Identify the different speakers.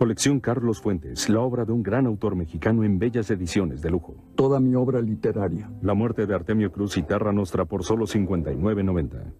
Speaker 1: Colección Carlos Fuentes, la obra de un gran autor mexicano en bellas ediciones de lujo. Toda mi obra literaria. La muerte de Artemio Cruz y Terra Nostra por solo 59.90.